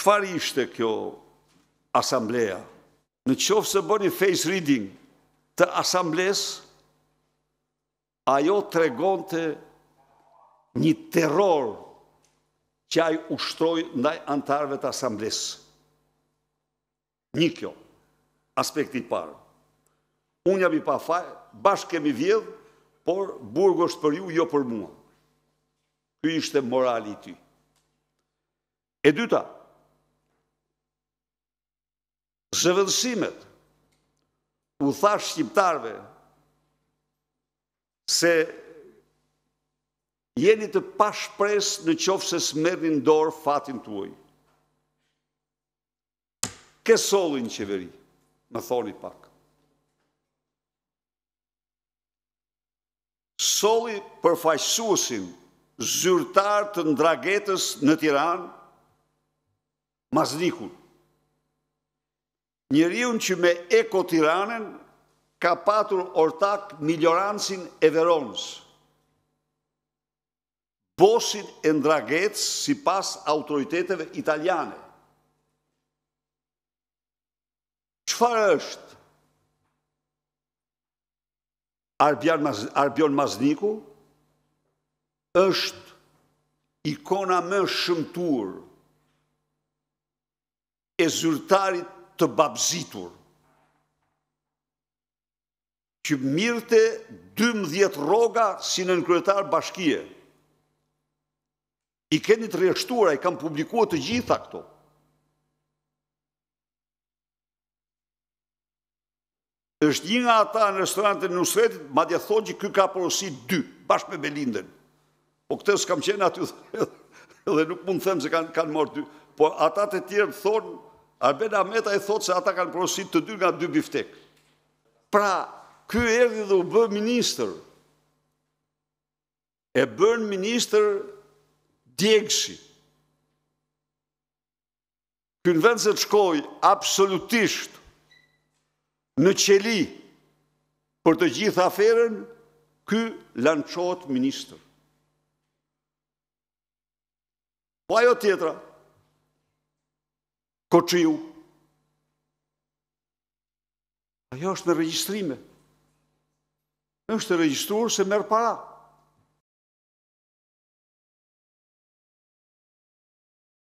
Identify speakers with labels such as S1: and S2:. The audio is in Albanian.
S1: qëfar ishte kjo asambleja? Në qofë se bëni face reading të asambles, ajo të të një terror që ajë ushtroj ndaj antarve të asambles. Një kjo, aspektit parë. Unë jam i pa fajë, bashkë kemi vjedhë, por burgë është për ju, jo për mua. Këj ishte morali ty. E dyta, zhëvëdshimet, u thash shqiptarve, se jeni të pashpres në qofë se smerin dorë fatin të uaj. Ke solin qeveri, më thoni pak. Soli përfajsuësin zyrtar të ndragetës në Tiran, maznikut njëriun që me Eko Tiranen ka patur ortak miljoransin e veronës, bosin e ndragetës si pas autoriteteve italiane. Qëfar është? Arbjon Mazniku është ikona më shëmtur e zyrtarit të babzitur. Që mirëte 12 roga si në nënkryetar bashkije. I keni të reshtura, i kam publikua të gjitha këto. është një nga ata në restorante në Nusretit, ma dhe thonë që këtë ka porosi 2, bashkë me Belinden. Po këtë s'kam qenë aty dhe nuk mund të themë se kanë morë 2. Po ata të tjerë thonë Arben Ameta i thotë se ata kanë prosit të dy nga dy biftek. Pra, ky erdi dhe u bë minister, e bën minister djegësi. Ky në vend se të shkoj absolutisht në qeli për të gjitha aferën, ky lanqot minister. Po ajo tjetra, koqiju. Ajo është me registrime. Në është registruar se merë para. Në është të se merë para.